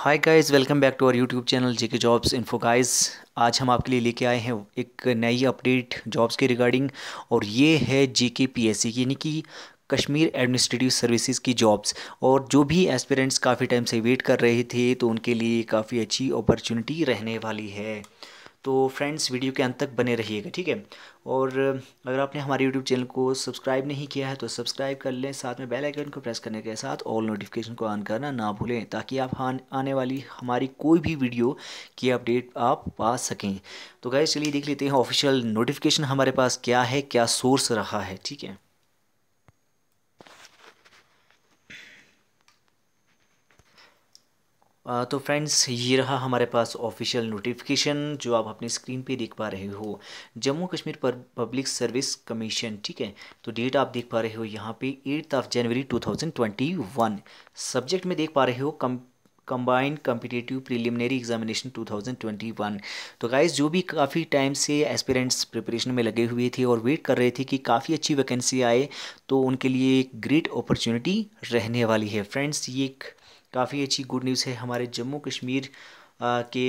hi guys welcome back to our YouTube channel JK jobs info guys आज हम आपके लिए लेके आए हैं एक नई अपडेट जॉब्स के रिगार्डिंग और ये है जेके पीएससी यानी कि कश्मीर एडमिनिस्ट्रेटिव सर्विसेज की जॉब्स और जो भी एस्पिरेंट्स काफ़ी टाइम से वेट कर रहे थे तो उनके लिए काफ़ी अच्छी अपॉर्चुनिटी रहने वाली है तो फ्रेंड्स वीडियो के अंत तक बने रहिएगा ठीक है और अगर आपने हमारे यूट्यूब चैनल को सब्सक्राइब नहीं किया है तो सब्सक्राइब कर लें साथ में बेल आइकन को प्रेस करने के साथ ऑल नोटिफिकेशन को ऑन करना ना भूलें ताकि आप आने वाली हमारी कोई भी वीडियो की अपडेट आप पा सकें तो गए चलिए देख लेते हैं ऑफिशियल नोटिफिकेशन हमारे पास क्या है क्या सोर्स रहा है ठीक है तो फ्रेंड्स ये रहा हमारे पास ऑफिशियल नोटिफिकेशन जो आप अपनी स्क्रीन पे देख पा रहे हो जम्मू कश्मीर पर पब्लिक सर्विस कमीशन ठीक है तो डेट आप देख पा रहे हो यहाँ पे एट्थ ऑफ जनवरी 2021 सब्जेक्ट में देख पा रहे हो कम कंबाइंड कम्पिटेटिव प्रीलिमिनरी एग्जामिनेशन 2021 तो गाइज जो भी काफ़ी टाइम से एस्पिरेंट्स प्रिपरेशन में लगे हुए थे और वेट कर रहे थे कि काफ़ी अच्छी वैकेंसी आए तो उनके लिए एक ग्रेट अपॉर्चुनिटी रहने वाली है फ्रेंड्स ये एक काफ़ी अच्छी गुड न्यूज़ है हमारे जम्मू कश्मीर के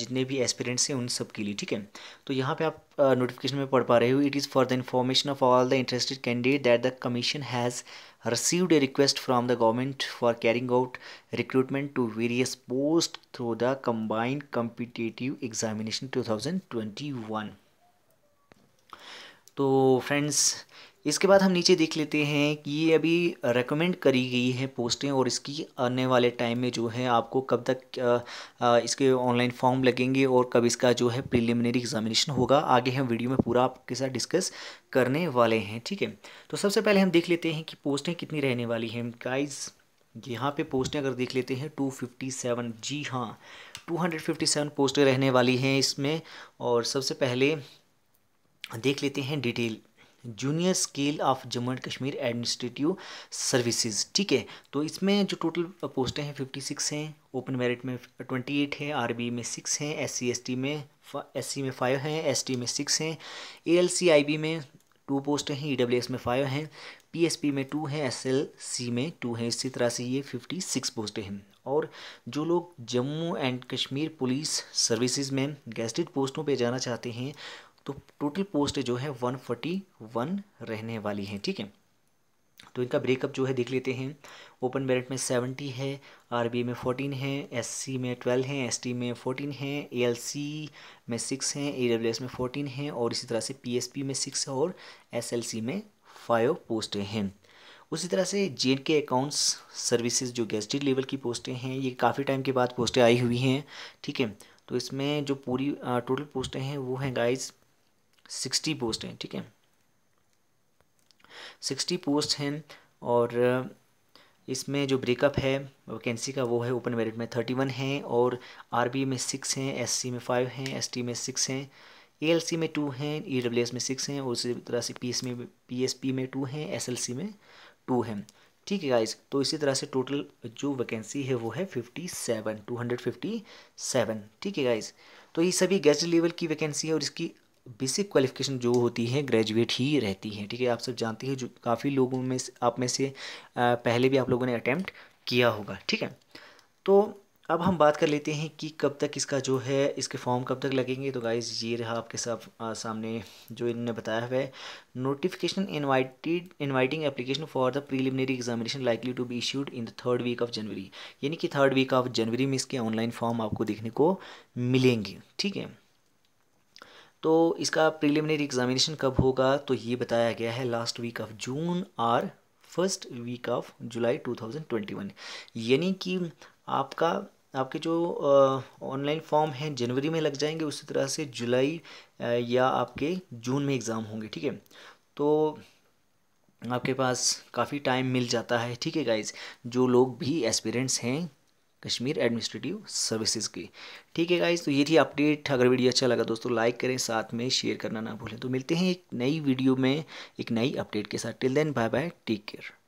जितने भी एस्पिरेंट्स हैं उन सब के लिए ठीक है तो यहाँ पे आप नोटिफिकेशन में पढ़ पा रहे हो it is for the information of all the interested candidate that the commission has received a request from the government for carrying out recruitment to various post through the combined competitive examination two तो friends इसके बाद हम नीचे देख लेते हैं कि ये अभी रेकमेंड करी गई है पोस्टें और इसकी आने वाले टाइम में जो है आपको कब तक इसके ऑनलाइन फॉर्म लगेंगे और कब इसका जो है प्रिलिमिनरी एग्जामिनेशन होगा आगे हम वीडियो में पूरा आपके साथ डिस्कस करने वाले हैं ठीक है तो सबसे पहले हम देख लेते हैं कि पोस्टें कितनी रहने वाली हैं गाइज़ यहाँ पे पोस्टें अगर देख लेते हैं 257 जी हाँ 257 पोस्टें रहने वाली हैं इसमें और सबसे पहले देख लेते हैं detail junior scale of Jammu and Kashmir administrative services ठीक है तो इसमें जो टोटल पोस्टें हैं फिफ्टी सिक्स हैं ओपन मेरिट में ट्वेंटी एट हैं आरबी में सिक्स हैं एस सी में एस में फाइव हैं एस में सिक्स हैं ए में टू पोस्टें हैं ई e में फाइव हैं पीएसपी में टू हैं एसएलसी में टू हैं इसी तरह से ये फिफ्टी सिक्स पोस्टें हैं और जो लोग Jammu and Kashmir police services में गेस्टेड पोस्टों पे जाना चाहते हैं तो टोटल पोस्ट जो है वन फोर्टी वन रहने वाली है ठीक है तो इनका ब्रेकअप जो है देख लेते हैं ओपन मेरिट में सेवेंटी है आरबीए में फोर्टीन है एससी में ट्वेल्व हैं एसटी में फोर्टीन है सी में सिक्स हैं एडब्ल्यूएस में फोर्टीन है और इसी तरह से पीएसपी में सिक्स है और एसएलसी में फाइव पोस्टें हैं उसी तरह से जे के अकाउंट्स सर्विसेज जो गेस्टेड लेवल की पोस्टें हैं ये काफ़ी टाइम के बाद पोस्टें आई हुई हैं ठीक है तो इसमें जो पूरी टोटल पोस्टें हैं वो हैं गाइज सिक्सटी पोस्ट हैं ठीक है सिक्सटी पोस्ट हैं और इसमें जो ब्रेकअप है वैकेंसी का वो है ओपन मेरिट में थर्टी वन हैं और आरबी में सिक्स हैं एससी में फाइव हैं एसटी में सिक्स हैं एएलसी में टू हैं ईडब्ल्यूएस में सिक्स हैं और उसी तरह से पीएस में पीएसपी में टू हैं एसएलसी में टू हैं ठीक है गाइज तो इसी तरह से टोटल जो वैकेंसी है वो है fifty seven two hundred fifty seven ठीक है गाइज तो ये सभी गेस्ट लेवल की वैकेंसी है और इसकी बेसिक क्वालिफिकेशन जो होती है ग्रेजुएट ही रहती है ठीक है आप सब जानते हैं जो काफ़ी लोगों में आप में से पहले भी आप लोगों ने अटैम्प्ट किया होगा ठीक है तो अब हम बात कर लेते हैं कि कब तक इसका जो है इसके फॉर्म कब तक लगेंगे तो गाइज ये रहा आपके साथ सामने जो इन्होंने बताया हुआ है notification invited inviting application for the preliminary examination likely to be issued in the third week of January यानी कि थर्ड वीक ऑफ जनवरी में इसके ऑनलाइन फॉर्म आपको देखने को मिलेंगे ठीक है तो इसका प्रिलिमिनरी एग्जामिनेशन कब होगा तो ये बताया गया है लास्ट वीक ऑफ जून और फर्स्ट वीक ऑफ जुलाई 2021 यानी कि आपका आपके जो ऑनलाइन फॉर्म हैं जनवरी में लग जाएंगे उसी तरह से जुलाई आ, या आपके जून में एग्ज़ाम होंगे ठीक है तो आपके पास काफ़ी टाइम मिल जाता है ठीक है गाइज जो लोग भी एस्पिरेंट्स हैं कश्मीर एडमिनिस्ट्रेटिव सर्विसेज की ठीक है गाइज तो ये थी अपडेट अगर वीडियो अच्छा लगा दोस्तों लाइक करें साथ में शेयर करना ना भूलें तो मिलते हैं एक नई वीडियो में एक नई अपडेट के साथ till then bye bye take care